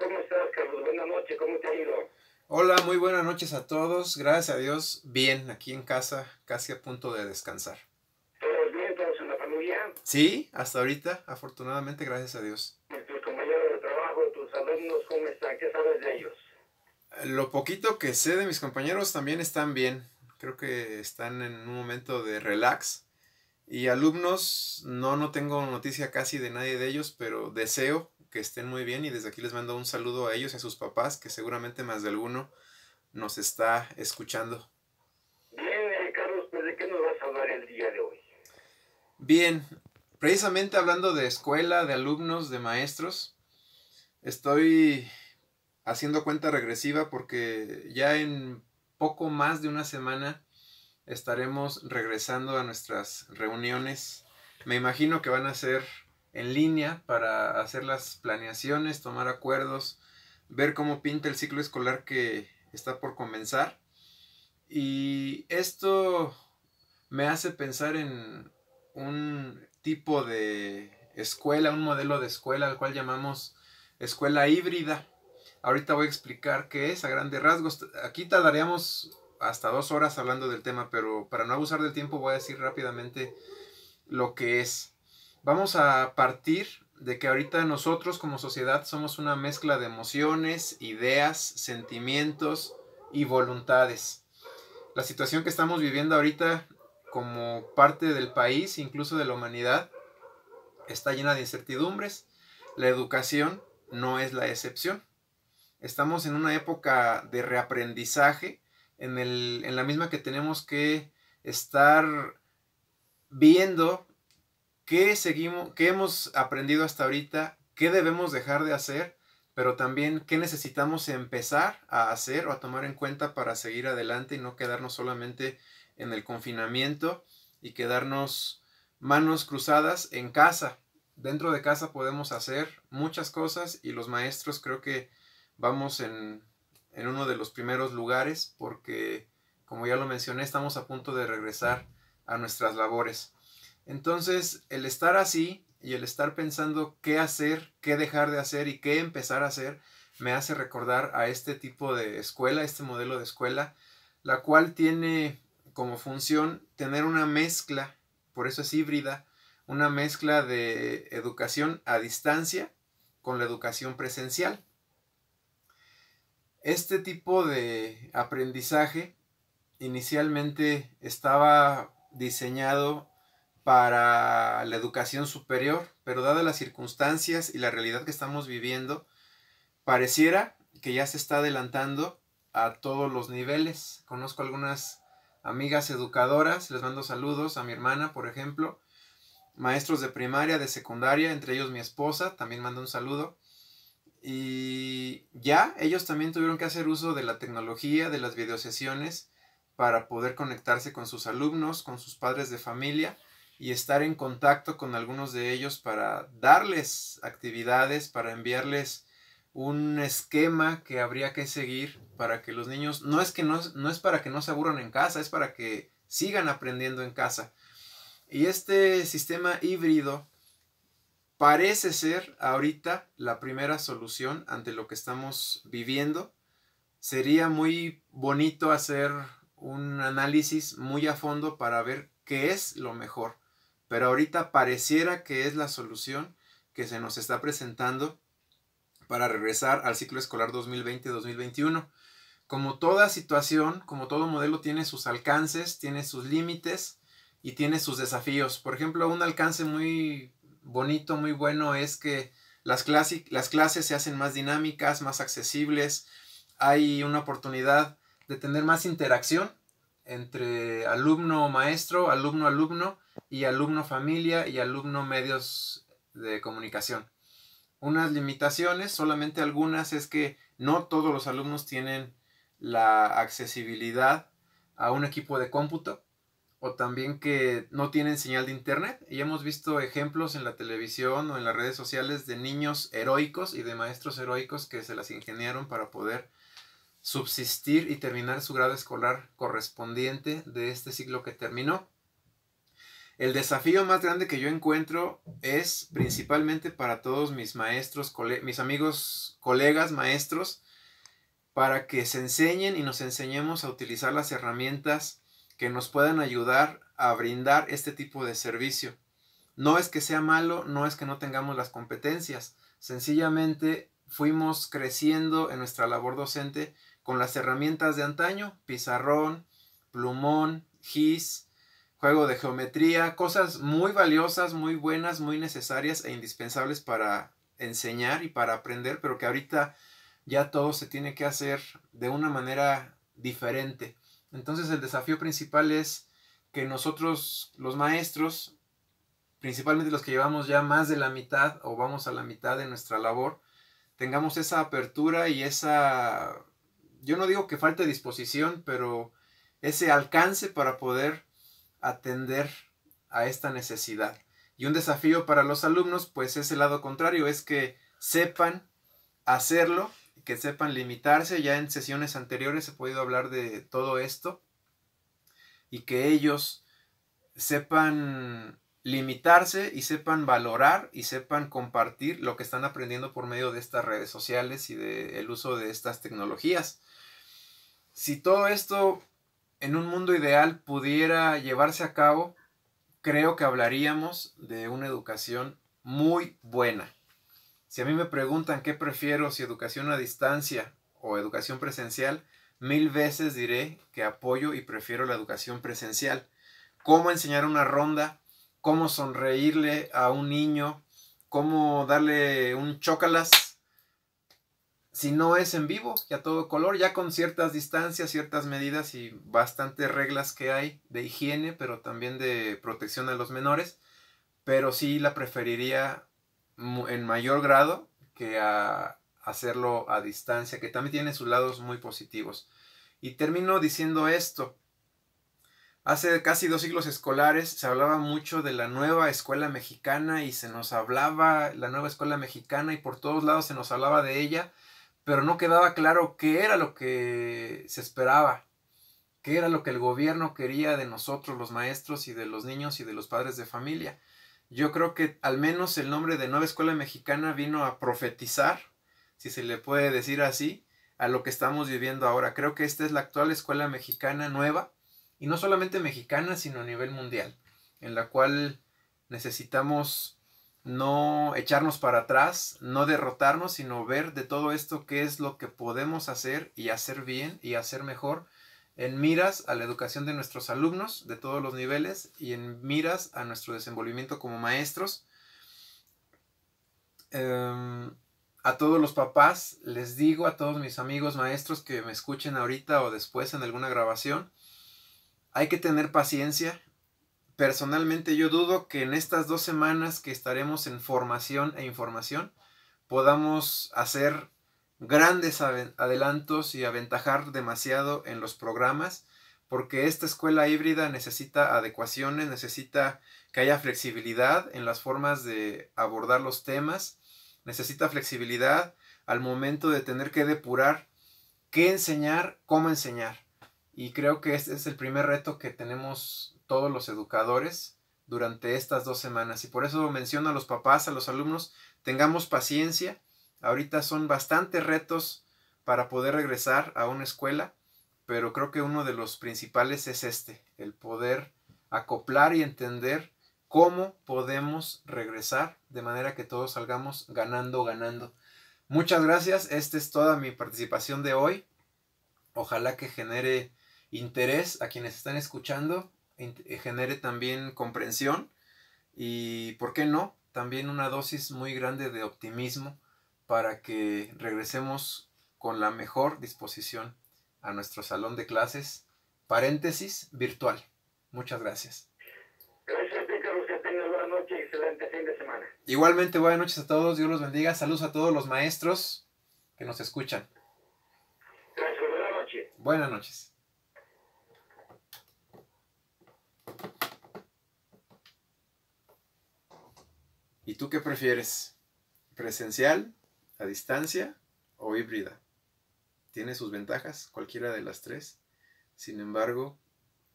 ¿Cómo estás, Carlos? Buenas noches, ¿cómo te ha ido? Hola, muy buenas noches a todos. Gracias a Dios, bien, aquí en casa, casi a punto de descansar. ¿Todos bien, todos en la familia? Sí, hasta ahorita, afortunadamente, gracias a Dios. ¿Y tus compañeros de trabajo, tus alumnos, cómo están? ¿Qué sabes de ellos? Lo poquito que sé de mis compañeros también están bien. Creo que están en un momento de relax. Y alumnos, no, no tengo noticia casi de nadie de ellos, pero deseo que estén muy bien y desde aquí les mando un saludo a ellos y a sus papás, que seguramente más de alguno nos está escuchando. Bien, eh, Carlos, pues, ¿de qué nos vas a hablar el día de hoy? Bien, precisamente hablando de escuela, de alumnos, de maestros, estoy haciendo cuenta regresiva porque ya en poco más de una semana estaremos regresando a nuestras reuniones. Me imagino que van a ser en línea para hacer las planeaciones, tomar acuerdos, ver cómo pinta el ciclo escolar que está por comenzar. Y esto me hace pensar en un tipo de escuela, un modelo de escuela al cual llamamos escuela híbrida. Ahorita voy a explicar qué es a grandes rasgos. Aquí tardaríamos hasta dos horas hablando del tema, pero para no abusar del tiempo voy a decir rápidamente lo que es. Vamos a partir de que ahorita nosotros como sociedad somos una mezcla de emociones, ideas, sentimientos y voluntades. La situación que estamos viviendo ahorita como parte del país, incluso de la humanidad, está llena de incertidumbres. La educación no es la excepción. Estamos en una época de reaprendizaje, en, en la misma que tenemos que estar viendo qué seguimos, qué hemos aprendido hasta ahorita, qué debemos dejar de hacer, pero también qué necesitamos empezar a hacer o a tomar en cuenta para seguir adelante y no quedarnos solamente en el confinamiento y quedarnos manos cruzadas en casa. Dentro de casa podemos hacer muchas cosas y los maestros creo que vamos en uno de los primeros lugares porque, como ya lo mencioné, estamos a punto de regresar a nuestras labores. Entonces, el estar así y el estar pensando qué hacer, qué dejar de hacer y qué empezar a hacer, me hace recordar a este tipo de escuela, este modelo de escuela, la cual tiene como función tener una mezcla, por eso es híbrida, una mezcla de educación a distancia con la educación presencial. Este tipo de aprendizaje inicialmente estaba diseñado para la educación superior, pero dadas las circunstancias y la realidad que estamos viviendo, pareciera que ya se está adelantando a todos los niveles. Conozco algunas amigas educadoras, les mando saludos a mi hermana, por ejemplo, maestros de primaria, de secundaria, entre ellos mi esposa, también mando un saludo. Y ya ellos también tuvieron que hacer uso de la tecnología, de las sesiones para poder conectarse con sus alumnos, con sus padres de familia y estar en contacto con algunos de ellos para darles actividades, para enviarles un esquema que habría que seguir para que los niños, no es que no, es para que no se aburran en casa, es para que sigan aprendiendo en casa. Y este sistema híbrido parece ser ahorita la primera solución ante lo que estamos viviendo. Sería muy bonito hacer un análisis muy a fondo para ver qué es lo mejor pero ahorita pareciera que es la solución que se nos está presentando para regresar al ciclo escolar 2020-2021. Como toda situación, como todo modelo tiene sus alcances, tiene sus límites y tiene sus desafíos. Por ejemplo, un alcance muy bonito, muy bueno es que las, las clases se hacen más dinámicas, más accesibles, hay una oportunidad de tener más interacción entre alumno-maestro, alumno-alumno, y alumno familia y alumno medios de comunicación. Unas limitaciones, solamente algunas, es que no todos los alumnos tienen la accesibilidad a un equipo de cómputo o también que no tienen señal de internet. Y hemos visto ejemplos en la televisión o en las redes sociales de niños heroicos y de maestros heroicos que se las ingeniaron para poder subsistir y terminar su grado escolar correspondiente de este ciclo que terminó. El desafío más grande que yo encuentro es principalmente para todos mis maestros, mis amigos, colegas, maestros, para que se enseñen y nos enseñemos a utilizar las herramientas que nos puedan ayudar a brindar este tipo de servicio. No es que sea malo, no es que no tengamos las competencias, sencillamente fuimos creciendo en nuestra labor docente con las herramientas de antaño, pizarrón, plumón, gis, juego de geometría, cosas muy valiosas, muy buenas, muy necesarias e indispensables para enseñar y para aprender, pero que ahorita ya todo se tiene que hacer de una manera diferente. Entonces el desafío principal es que nosotros, los maestros, principalmente los que llevamos ya más de la mitad o vamos a la mitad de nuestra labor, tengamos esa apertura y esa, yo no digo que falte disposición, pero ese alcance para poder atender a esta necesidad. Y un desafío para los alumnos, pues es el lado contrario, es que sepan hacerlo, que sepan limitarse. Ya en sesiones anteriores he podido hablar de todo esto y que ellos sepan limitarse y sepan valorar y sepan compartir lo que están aprendiendo por medio de estas redes sociales y del uso de estas tecnologías. Si todo esto en un mundo ideal pudiera llevarse a cabo, creo que hablaríamos de una educación muy buena. Si a mí me preguntan qué prefiero, si educación a distancia o educación presencial, mil veces diré que apoyo y prefiero la educación presencial. Cómo enseñar una ronda, cómo sonreírle a un niño, cómo darle un chocalas si no es en vivo y todo color, ya con ciertas distancias, ciertas medidas y bastantes reglas que hay de higiene, pero también de protección a los menores, pero sí la preferiría en mayor grado que a hacerlo a distancia, que también tiene sus lados muy positivos. Y termino diciendo esto. Hace casi dos siglos escolares se hablaba mucho de la nueva escuela mexicana y se nos hablaba la nueva escuela mexicana y por todos lados se nos hablaba de ella pero no quedaba claro qué era lo que se esperaba, qué era lo que el gobierno quería de nosotros, los maestros y de los niños y de los padres de familia. Yo creo que al menos el nombre de Nueva Escuela Mexicana vino a profetizar, si se le puede decir así, a lo que estamos viviendo ahora. Creo que esta es la actual escuela mexicana nueva, y no solamente mexicana, sino a nivel mundial, en la cual necesitamos no echarnos para atrás, no derrotarnos, sino ver de todo esto qué es lo que podemos hacer y hacer bien y hacer mejor en miras a la educación de nuestros alumnos de todos los niveles y en miras a nuestro desenvolvimiento como maestros. Em, a todos los papás les digo, a todos mis amigos maestros que me escuchen ahorita o después en alguna grabación, hay que tener paciencia, personalmente yo dudo que en estas dos semanas que estaremos en formación e información podamos hacer grandes adelantos y aventajar demasiado en los programas porque esta escuela híbrida necesita adecuaciones, necesita que haya flexibilidad en las formas de abordar los temas, necesita flexibilidad al momento de tener que depurar qué enseñar, cómo enseñar. Y creo que este es el primer reto que tenemos todos los educadores durante estas dos semanas. Y por eso menciono a los papás, a los alumnos, tengamos paciencia. Ahorita son bastantes retos para poder regresar a una escuela, pero creo que uno de los principales es este, el poder acoplar y entender cómo podemos regresar de manera que todos salgamos ganando, ganando. Muchas gracias, esta es toda mi participación de hoy. Ojalá que genere interés a quienes están escuchando, eh, genere también comprensión y, ¿por qué no?, también una dosis muy grande de optimismo para que regresemos con la mejor disposición a nuestro salón de clases, paréntesis, virtual. Muchas gracias. Gracias, que tengas excelente fin de semana. Igualmente, buenas noches a todos, Dios los bendiga, saludos a todos los maestros que nos escuchan. buenas noches. Buenas noches. ¿Y tú qué prefieres? ¿Presencial, a distancia o híbrida? Tiene sus ventajas, cualquiera de las tres. Sin embargo,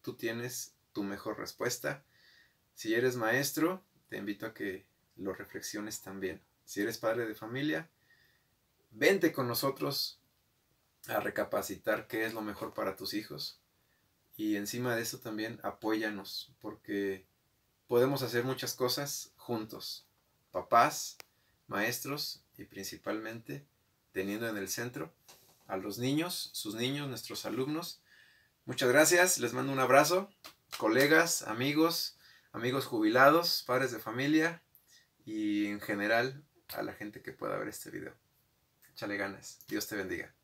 tú tienes tu mejor respuesta. Si eres maestro, te invito a que lo reflexiones también. Si eres padre de familia, vente con nosotros a recapacitar qué es lo mejor para tus hijos. Y encima de eso también apóyanos, porque podemos hacer muchas cosas juntos papás, maestros y principalmente teniendo en el centro a los niños, sus niños, nuestros alumnos. Muchas gracias, les mando un abrazo, colegas, amigos, amigos jubilados, padres de familia y en general a la gente que pueda ver este video. Échale ganas, Dios te bendiga.